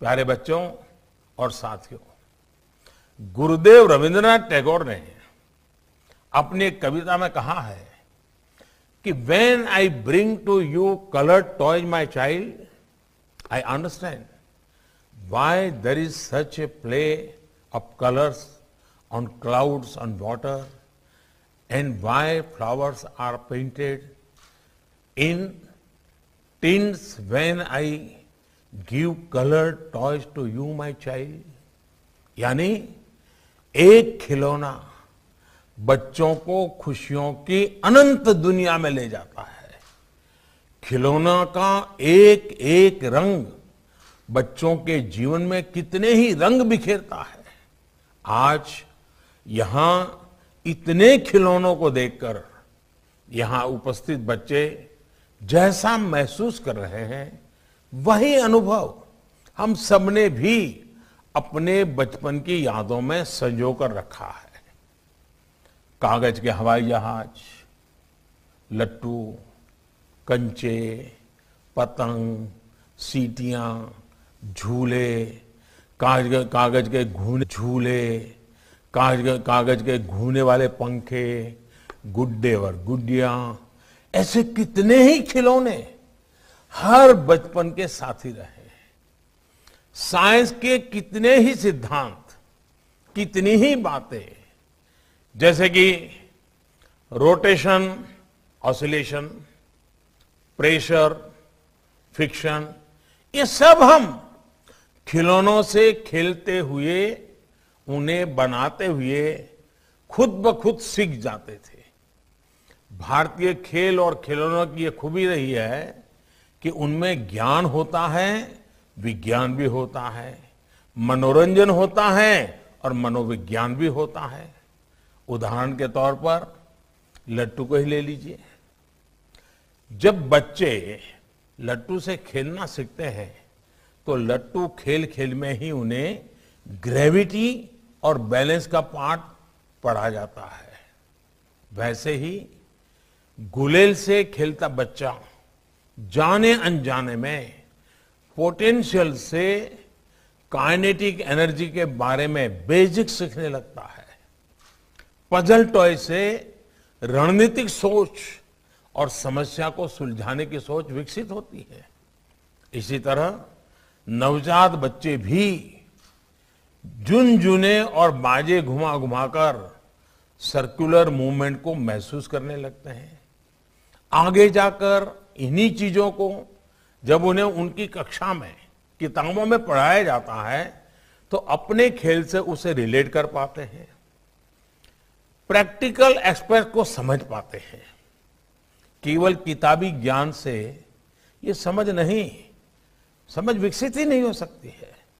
प्यारे बच्चों और साथियों गुरुदेव रविंद्रनाथ टैगोर ने अपनी एक कविता में कहा है कि when I bring to you colour toys my child I understand why there is such a play of colours on clouds on water and why flowers are painted in tints when I give colour toys to you my child यानी एक खिलौना बच्चों को खुशियों की अनंत दुनिया में ले जाता है खिलौना का एक एक रंग बच्चों के जीवन में कितने ही रंग बिखेरता है आज यहां इतने खिलौनों को देखकर यहां उपस्थित बच्चे जैसा महसूस कर रहे हैं वही अनुभव हम सबने भी अपने बचपन की यादों में संजो कर रखा है कागज के हवाई जहाज लट्टू कंचे पतंग सीटियां झूले कागज कागज के घूने झूले कागज कागज के घूने वाले पंखे गुड्डे और गुड्डियां ऐसे कितने ही खिलौने हर बचपन के साथी रहे साइंस के कितने ही सिद्धांत कितनी ही बातें जैसे कि रोटेशन ऑसिलेशन प्रेशर फिक्शन ये सब हम खिलौनों से खेलते हुए उन्हें बनाते हुए खुद ब खुद सीख जाते थे भारतीय खेल और खिलौनों की ये खूबी रही है कि उनमें ज्ञान होता है विज्ञान भी होता है मनोरंजन होता है और मनोविज्ञान भी होता है उदाहरण के तौर पर लट्टू को ही ले लीजिए जब बच्चे लट्टू से खेलना सीखते हैं तो लट्टू खेल खेल में ही उन्हें ग्रेविटी और बैलेंस का पार्ट पढ़ा जाता है वैसे ही गुलेल से खेलता बच्चा जाने अनजाने में पोटेंशियल से काइनेटिक एनर्जी के बारे में बेसिक सीखने लगता है पजल टॉय से रणनीतिक सोच और समस्या को सुलझाने की सोच विकसित होती है इसी तरह नवजात बच्चे भी जुने और बाजे घुमा घुमाकर सर्कुलर मूवमेंट को महसूस करने लगते हैं आगे जाकर इन्हीं चीजों को जब उन्हें उनकी कक्षा में किताबों में पढ़ाया जाता है तो अपने खेल से उसे रिलेट कर पाते हैं प्रैक्टिकल एक्सपर्ट को समझ पाते हैं केवल किताबी ज्ञान से ये समझ नहीं समझ विकसित ही नहीं हो सकती है